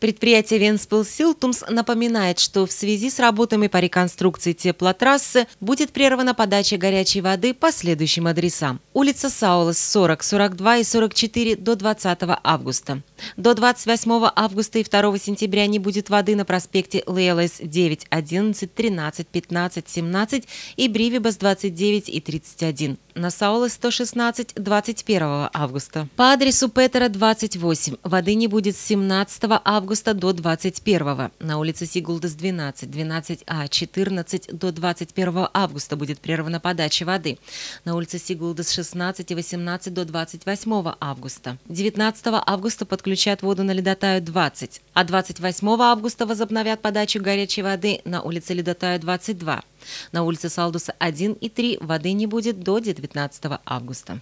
Предприятие Силтумс напоминает, что в связи с работами по реконструкции теплотрассы будет прервана подача горячей воды по следующим адресам. Улица Саулас 40, 42 и 44 до 20 августа. До 28 августа и 2 сентября не будет воды на проспекте Лейлес 9, 11, 13, 15, 17 и Бривибас 29 и 31. На Саулас 116 21 августа. По адресу Петера 28 воды не будет 17 августа августа до 21. На улице Сигулдас 12, 12А, 14 до 21 августа будет прервана подача воды. На улице Сигулдас 16 и 18 до 28 августа. 19 августа подключат воду на Ледотаю 20, а 28 августа возобновят подачу горячей воды на улице Ледотаю 22. На улице Салдуса 1 и 3 воды не будет до 19 августа.